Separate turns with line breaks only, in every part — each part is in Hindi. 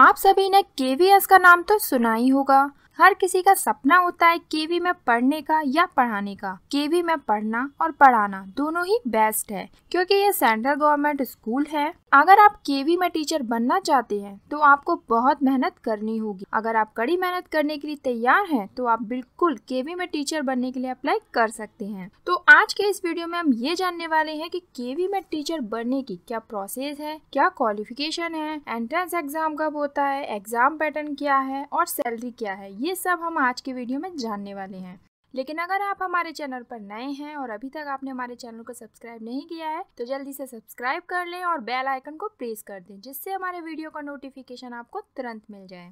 आप सभी ने केवीएस का नाम तो सुना ही होगा हर किसी का सपना होता है केवी में पढ़ने का या पढ़ाने का केवी में पढ़ना और पढ़ाना दोनों ही बेस्ट है क्योंकि ये सेंट्रल गवर्नमेंट स्कूल है अगर आप केवी में टीचर बनना चाहते हैं तो आपको बहुत मेहनत करनी होगी अगर आप कड़ी मेहनत करने के लिए तैयार हैं तो आप बिल्कुल केवी में टीचर बनने के लिए अप्लाई कर सकते हैं तो आज के इस वीडियो में हम ये जानने वाले हैं कि केवी में टीचर बनने की क्या प्रोसेस है क्या क्वालिफिकेशन है एंट्रेंस एग्जाम कब होता है एग्जाम पैटर्न क्या है और सैलरी क्या है ये सब हम आज के वीडियो में जानने वाले हैं लेकिन अगर आप हमारे चैनल पर नए हैं और अभी तक आपने हमारे चैनल को सब्सक्राइब नहीं किया है तो जल्दी से सब्सक्राइब कर लें और बेल आइकन को प्रेस कर दें जिससे हमारे वीडियो का नोटिफिकेशन आपको तुरंत मिल जाए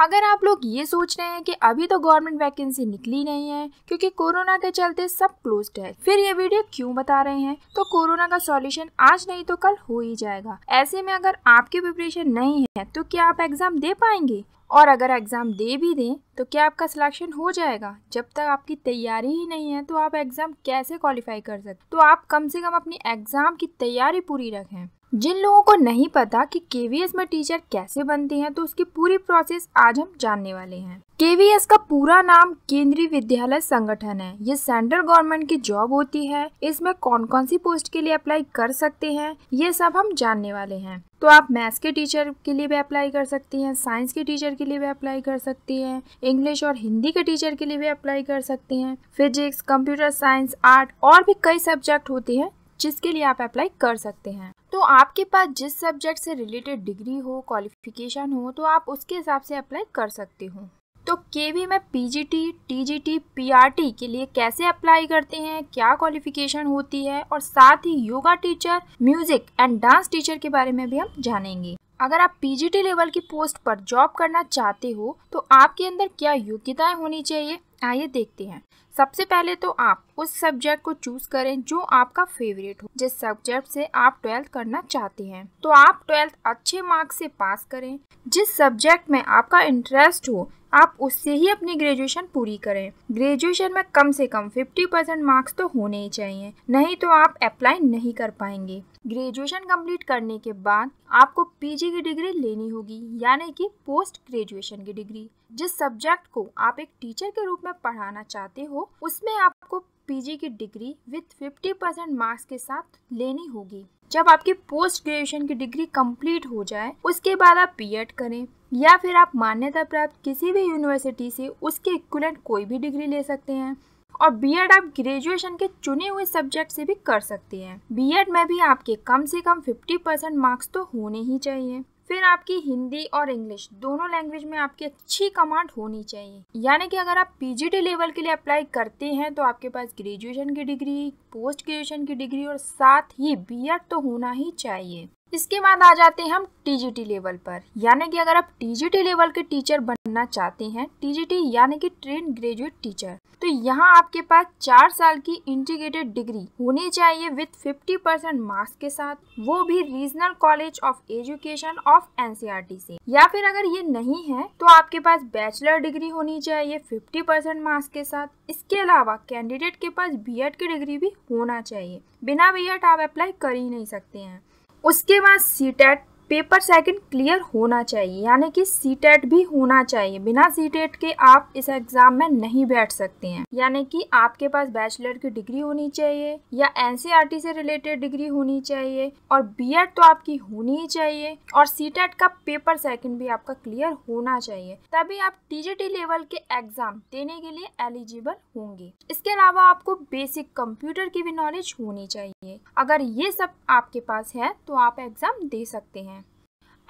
अगर आप लोग ये सोच रहे हैं कि अभी तो गवर्नमेंट वैकेंसी निकली नहीं है क्योंकि कोरोना के चलते सब क्लोज है फिर ये वीडियो क्यों बता रहे हैं तो कोरोना का सॉल्यूशन आज नहीं तो कल हो ही जाएगा ऐसे में अगर आपकी प्रिपरेशन नहीं है तो क्या आप एग्जाम दे पाएंगे और अगर एग्ज़ाम दे भी दें तो क्या आपका सिलेक्शन हो जाएगा जब तक आपकी तैयारी ही नहीं है तो आप एग्ज़ाम कैसे क्वालिफाई कर सकते तो आप कम से कम अपनी एग्ज़ाम की तैयारी पूरी रखें जिन लोगों को नहीं पता कि केवीएस में टीचर कैसे बनते हैं तो उसकी पूरी प्रोसेस आज हम जानने वाले हैं केवीएस का पूरा नाम केंद्रीय विद्यालय संगठन है ये सेंट्रल गवर्नमेंट की जॉब होती है इसमें कौन कौन सी पोस्ट के लिए अप्लाई कर सकते हैं ये सब हम जानने वाले हैं तो आप मैथ्स के टीचर के लिए भी अप्लाई कर सकती हैं साइंस के टीचर के लिए भी अप्लाई कर सकती हैं इंग्लिश और हिंदी के टीचर के लिए भी अप्लाई कर सकती हैं फिजिक्स कंप्यूटर साइंस आर्ट और भी कई सब्जेक्ट होते हैं जिसके लिए आप अप्लाई कर सकते हैं तो आपके पास जिस सब्जेक्ट से रिलेटेड डिग्री हो क्वालिफिकेशन हो तो आप उसके हिसाब से अप्लाई कर सकते हो तो केवी में P G G T T T P R T के लिए कैसे अप्लाई करते हैं क्या क्वालिफिकेशन होती है और साथ ही yoga teacher music and dance teacher के बारे में भी हम जानेंगे अगर आप पीजीटी लेवल की पोस्ट पर जॉब करना चाहते हो तो आपके अंदर क्या योग्यताएं होनी चाहिए आइए देखते हैं सबसे पहले तो आप उस सब्जेक्ट को चूज करें जो आपका फेवरेट हो जिस सब्जेक्ट से आप ट्वेल्थ करना चाहते हैं तो आप ट्वेल्थ अच्छे मार्क्स से पास करें जिस सब्जेक्ट में आपका इंटरेस्ट हो आप उससे ही अपनी ग्रेजुएशन पूरी करें ग्रेजुएशन में कम से कम 50 परसेंट मार्क्स तो होने ही चाहिए नहीं तो आप अप्लाई नहीं कर पाएंगे ग्रेजुएशन कंप्लीट करने के बाद आपको पीजी की डिग्री लेनी होगी यानी कि पोस्ट ग्रेजुएशन की डिग्री जिस सब्जेक्ट को आप एक टीचर के रूप में पढ़ाना चाहते हो उसमें आपको पीजी की डिग्री विद 50 परसेंट मार्क्स के साथ लेनी होगी जब आपकी पोस्ट ग्रेजुएशन की डिग्री कंप्लीट हो जाए उसके बाद आप बी करें या फिर आप मान्यता प्राप्त किसी भी यूनिवर्सिटी से उसके इक्वलेंट कोई भी डिग्री ले सकते हैं और बी आप ग्रेजुएशन के चुने हुए सब्जेक्ट से भी कर सकते हैं बी में भी आपके कम से कम 50 परसेंट मार्क्स तो होने ही चाहिए फिर आपकी हिंदी और इंग्लिश दोनों लैंग्वेज में आपकी अच्छी कमांड होनी चाहिए यानी कि अगर आप पीजीटी लेवल के लिए अप्लाई करते हैं तो आपके पास ग्रेजुएशन की डिग्री पोस्ट ग्रेजुएशन की डिग्री और साथ ही बीएड तो होना ही चाहिए इसके बाद आ जाते हैं हम टीजीटी लेवल पर यानी कि अगर आप टीजीटी लेवल के टीचर बनना चाहते हैं टीजीटी यानी कि ट्रेन ग्रेजुएट टीचर तो यहाँ आपके पास चार साल की इंटीग्रेटेड डिग्री होनी चाहिए विथ 50 परसेंट मार्क्स के साथ वो भी regional college of education of NCERT से या फिर अगर ये नहीं है तो आपके पास बैचलर डिग्री होनी चाहिए 50 परसेंट मार्क्स के साथ इसके अलावा कैंडिडेट के पास बीएड e की डिग्री भी होना चाहिए बिना बीएड e आप अप्लाई कर ही नहीं सकते हैं उसके बाद C TET paper second clear होना चाहिए यानी कि सी टेट भी होना चाहिए बिना सी टेट के आप इस एग्जाम में नहीं बैठ सकते हैं यानी कि आपके पास बैचलर की डिग्री होनी चाहिए या एनसीईआरटी से रिलेटेड डिग्री होनी चाहिए और बीएड तो आपकी होनी ही चाहिए और सी टेट का पेपर सेकंड भी आपका क्लियर होना चाहिए तभी आप टीजीटी लेवल के एग्जाम देने के लिए एलिजिबल होंगे इसके अलावा आपको बेसिक कंप्यूटर की भी नॉलेज होनी चाहिए अगर ये सब आपके पास है तो आप एग्जाम दे सकते हैं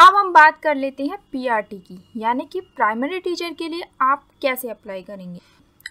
अब हम बात कर लेते हैं पीआरटी की यानी कि प्राइमरी टीचर के लिए आप कैसे अप्लाई करेंगे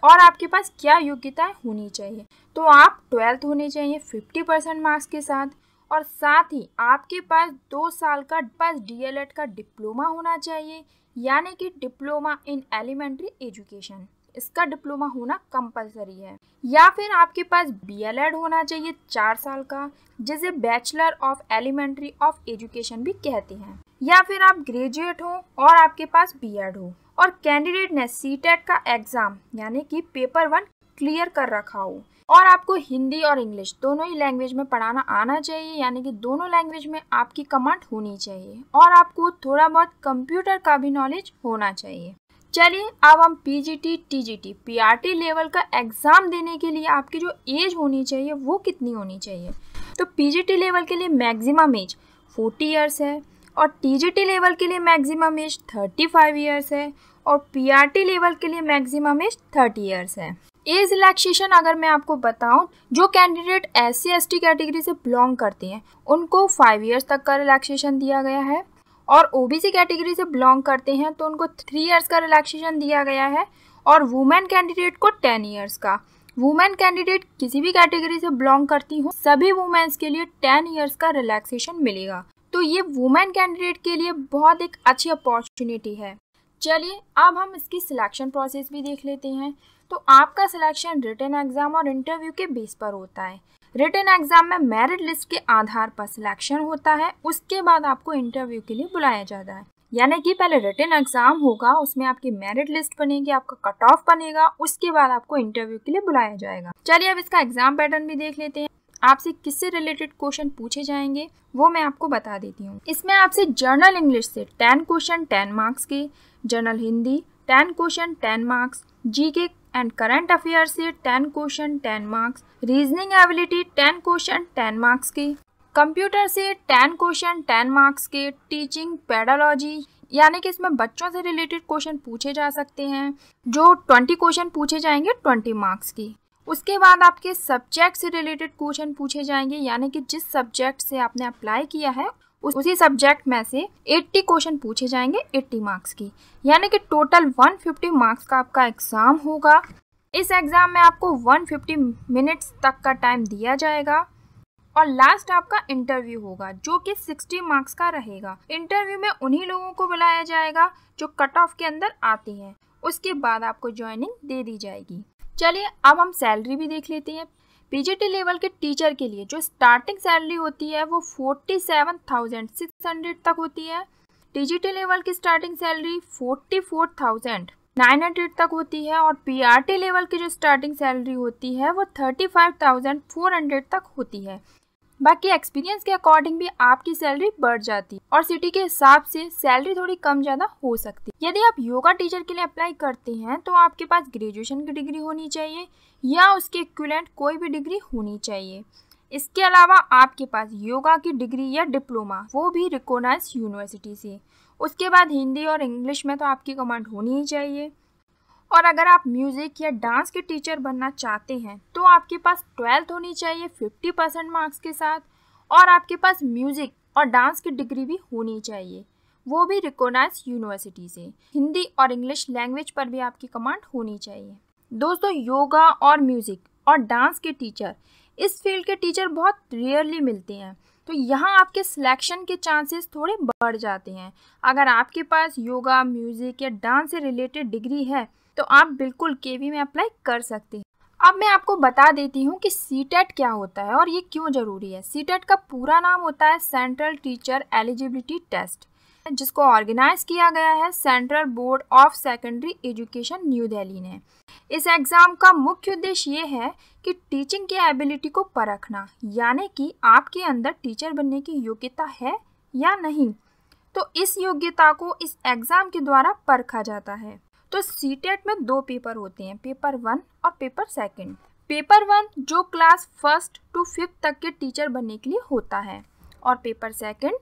और आपके पास क्या योग्यताएं होनी चाहिए तो आप ट्वेल्थ होने चाहिए फिफ्टी परसेंट मार्क्स के साथ और साथ ही आपके पास दो साल का पास डीएलएड का डिप्लोमा होना चाहिए यानी कि डिप्लोमा इन एलिमेंट्री एजुकेशन इसका डिप्लोमा होना कंपलसरी है या फिर आपके पास बीएलएड होना चाहिए चार साल का जिसे bachelor of elementary of education भी कहते हैं या फिर आप ग्रेजुएट हो और आपके पास बीएड हो और कैंडिडेट ने सी e का एग्ज़ाम यानी कि पेपर वन क्लियर कर रखा हो और आपको हिंदी और इंग्लिश दोनों ही लैंग्वेज में पढ़ाना आना चाहिए यानी कि दोनों लैंग्वेज में आपकी कमांड होनी चाहिए और आपको थोड़ा बहुत कंप्यूटर का भी नॉलेज होना चाहिए चलिए अब हम पीजीटी, टीजीटी, पीआरटी लेवल का एग्ज़ाम देने के लिए आपकी जो एज होनी चाहिए वो कितनी होनी चाहिए तो पीजीटी लेवल के लिए मैक्सिमम एज 40 इयर्स है और टीजीटी लेवल के लिए मैक्सिमम एज 35 ईयर्स है और पीआरटी लेवल के लिए मैक्सिमम एज 30 ईयर्स है एज रिलैक्सेशन अगर मैं आपको बताऊं जो कैंडिडेट एस सी कैटेगरी से बिलोंग करते हैं उनको फाइव ईयर्स तक का रिलैक्सेशन दिया गया है और ओबीसी कैटेगरी से बिलोंग करते हैं तो उनको थ्री ईयर्स का रिलैक्सेशन दिया गया है और वुमेन कैंडिडेट को टेन ईयर्स का वुमेन कैंडिडेट किसी भी कैटेगरी से बिलोंग करती हूँ सभी वुमेन्स के लिए टेन ईयर्स का रिलैक्सेशन मिलेगा तो ये वुमेन कैंडिडेट के लिए बहुत एक अच्छी अपॉर्चुनिटी है चलिए अब हम इसकी सिलेक्शन प्रोसेस भी देख लेते हैं तो आपका सिलेक्शन रिटर्न एग्ज़ाम और इंटरव्यू के बेस पर होता है रिटर्न एग्ज़ाम में मेरिट लिस्ट के आधार पर सिलेक्शन होता है उसके बाद आपको इंटरव्यू के लिए बुलाया जाता है यानी कि पहले रिटर्न एग्ज़ाम होगा उसमें आपकी मेरिट लिस्ट बनेगी आपका कट ऑफ बनेगा उसके बाद आपको इंटरव्यू के लिए बुलाया जाएगा चलिए अब इसका एग्ज़ाम पैटर्न भी देख लेते हैं आपसे किससे रिलेटेड क्वेश्चन पूछे जाएंगे वो मैं आपको बता देती हूँ इसमें आपसे जर्नल इंग्लिश से टेन क्वेश्चन टेन मार्क्स के general Hindi ten question ten marks G K and current affair से ten question ten marks reasoning ability ten question ten marks के कंप्यूटर से टेन क्वेश्चन टेन मार्क्स के टीचिंग पेडालॉजी यानी कि इसमें बच्चों से रिलेटेड क्वेश्चन पूछे जा सकते हैं जो ट्वेंटी क्वेश्चन पूछे जाएंगे ट्वेंटी मार्क्स की उसके बाद आपके सब्जेक्ट से रिलेटेड क्वेश्चन पूछे जाएंगे यानी कि जिस सब्जेक्ट से आपने अप्लाई किया है उसी सब्जेक्ट में से 80 क्वेश्चन पूछे जाएंगे 80 मार्क्स की यानी कि टोटल 150 मार्क्स का आपका एग्ज़ाम होगा इस एग्ज़ाम में आपको 150 मिनट्स तक का टाइम दिया जाएगा और लास्ट आपका इंटरव्यू होगा जो कि 60 मार्क्स का रहेगा इंटरव्यू में उन्हीं लोगों को बुलाया जाएगा जो कट ऑफ के अंदर आती हैं उसके बाद आपको ज्वाइनिंग दे दी जाएगी चलिए अब हम सैलरी भी देख लेते हैं पीजीटी लेवल के टीचर के लिए जो स्टार्टिंग सैलरी होती है वो forty seven thousand six hundred तक होती है टीजीटी लेवल की starting salary forty four thousand nine hundred तक होती है और पीआरटी लेवल की जो स्टार्टिंग सैलरी होती है वो thirty five thousand four hundred तक होती है बाकी एक्सपीरियंस के अकॉर्डिंग भी आपकी सैलरी बढ़ जाती है और सिटी के हिसाब से सैलरी थोड़ी कम ज्यादा हो सकती है यदि आप योगा टीचर के लिए अप्लाई करते हैं तो आपके पास ग्रेजुएशन की डिग्री होनी चाहिए या उसके इक्वलेंट कोई भी डिग्री होनी चाहिए इसके अलावा आपके पास योगा की डिग्री या डिप्लोमा वो भी रिकोनाइज यूनिवर्सिटी से उसके बाद हिंदी और इंग्लिश में तो आपकी कमांड होनी ही चाहिए और अगर आप म्यूज़िक या डांस के टीचर बनना चाहते हैं तो आपके पास ट्वेल्थ होनी चाहिए फिफ्टी परसेंट मार्क्स के साथ और आपके पास म्यूज़िक और डांस की डिग्री भी होनी चाहिए वो भी रिकोनाइज यूनिवर्सिटी से हिंदी और इंग्लिश लैंग्वेज पर भी आपकी कमांड होनी चाहिए दोस्तों योगा और म्यूज़िक और डांस के टीचर इस फील्ड के टीचर बहुत रेयरली मिलते हैं तो यहाँ आपके सिलेक्शन के चांसेस थोड़े बढ़ जाते हैं अगर आपके पास योगा म्यूज़िक या डांस से रिलेटेड डिग्री है तो आप बिल्कुल के में अप्लाई कर सकते हैं अब मैं आपको बता देती हूँ कि सी e क्या होता है और ये क्यों ज़रूरी है सी e का पूरा नाम होता है सेंट्रल टीचर एलिजिबिलिटी टेस्ट जिसको ऑर्गेनाइज किया गया है central board of secondary education new Delhi ने इस एग्ज़ाम का मुख्य उद्देश्य ये है कि टीचिंग की एबिलिटी को परखना यानी कि आपके अंदर टीचर बनने की योग्यता है या नहीं तो इस योग्यता को इस एग्ज़ाम के द्वारा परखा जाता है तो सी e में दो पेपर होते हैं पेपर वन और पेपर सेकेंड पेपर वन जो क्लास फर्स्ट टू फिफ्थ तक के टीचर बनने के लिए होता है और paper second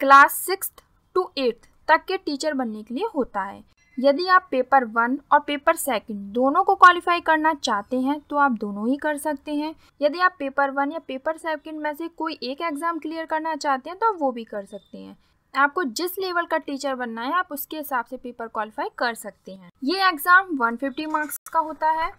class six to eighth तक के टीचर बनने के लिए होता है यदि आप पेपर वन और पेपर सेकंड दोनों को क्वालिफाई करना चाहते हैं तो आप दोनों ही कर सकते हैं यदि आप पेपर वन या पेपर सेकंड में से कोई एक एग्ज़ाम क्लियर करना चाहते हैं तो आप वो भी कर सकते हैं आपको जिस लेवल का टीचर बनना है आप उसके हिसाब से पेपर क्वालिफाई कर सकते हैं ये एग्ज़ाम 150 मार्क्स का होता है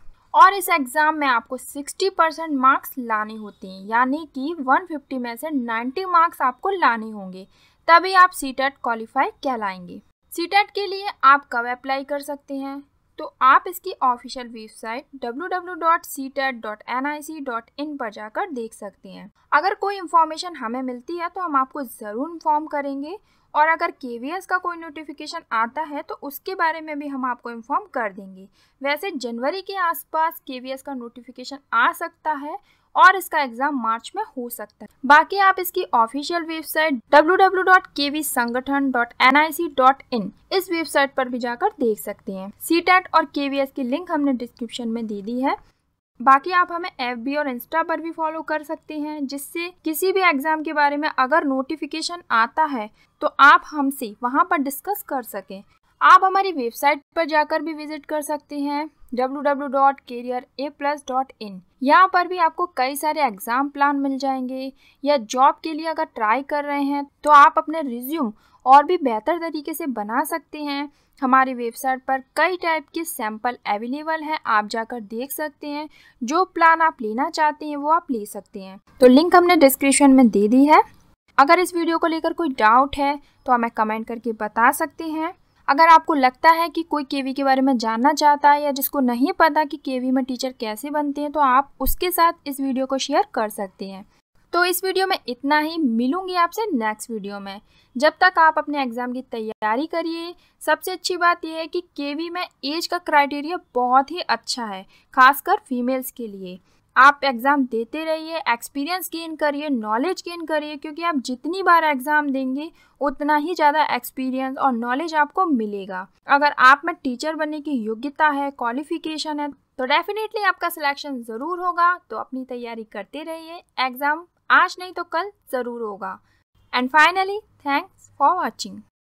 और इस एग्ज़ाम में आपको 60 परसेंट मार्क्स लाने होते हैं यानी कि 150 में से 90 मार्क्स आपको लाने होंगे तभी आप सी टेट क्वालिफाई कहलाएंगे सी टेट के लिए आप कब अप्लाई कर सकते हैं तो आप इसकी ऑफिशियल वेबसाइट www.ctet.nic.in पर जाकर देख सकते हैं अगर कोई इन्फॉर्मेशन हमें मिलती है तो हम आपको ज़रूर इन्फॉर्म करेंगे और अगर के का कोई नोटिफिकेशन आता है तो उसके बारे में भी हम आपको इन्फॉर्म कर देंगे वैसे जनवरी के आसपास के का नोटिफिकेशन आ सकता है और इसका एग्जाम मार्च में हो सकता है बाकी आप इसकी ऑफिशियल वेबसाइट डब्ल्यू इस वेबसाइट पर भी जाकर देख सकते हैं सी और के की लिंक हमने डिस्क्रिप्शन में दे दी है बाकी आप हमें एफ और इंस्टा पर भी फॉलो कर सकते हैं जिससे किसी भी एग्जाम के बारे में अगर नोटिफिकेशन आता है तो आप हमसे वहाँ पर डिस्कस कर सकें आप हमारी वेबसाइट पर जाकर भी विजिट कर सकते हैं इन यहाँ पर भी आपको कई सारे एग्जाम प्लान मिल जाएंगे या जॉब के लिए अगर ट्राई कर रहे हैं तो आप अपने रिज्यूम और भी बेहतर तरीके से बना सकते हैं हमारी वेबसाइट पर कई टाइप के सैंपल अवेलेबल हैं आप जाकर देख सकते हैं जो प्लान आप लेना चाहते हैं वो आप ले सकते हैं तो लिंक हमने डिस्क्रिप्शन में दे दी है अगर इस वीडियो को लेकर कोई डाउट है तो हमें कमेंट करके बता सकते हैं अगर आपको लगता है कि कोई केवी के बारे में जानना चाहता है या जिसको नहीं पता कि केवी में टीचर कैसे बनते हैं तो आप उसके साथ इस वीडियो को शेयर कर सकते हैं तो इस वीडियो में इतना ही मिलूंगी आपसे नेक्स्ट वीडियो में जब तक आप अपने एग्ज़ाम की तैयारी करिए सबसे अच्छी बात यह है कि केवी में एज का क्राइटेरिया बहुत ही अच्छा है खासकर फीमेल्स के लिए आप एग्ज़ाम देते रहिए एक्सपीरियंस गेन करिए नॉलेज गेन करिए क्योंकि आप जितनी बार एग्ज़ाम देंगे उतना ही ज़्यादा एक्सपीरियंस और नॉलेज आपको मिलेगा अगर आप में टीचर बनने की योग्यता है क्वालिफिकेशन है तो डेफिनेटली आपका सिलेक्शन ज़रूर होगा तो अपनी तैयारी करते रहिए एग्ज़ाम आज नहीं तो कल ज़रूर होगा and finally thanks for watching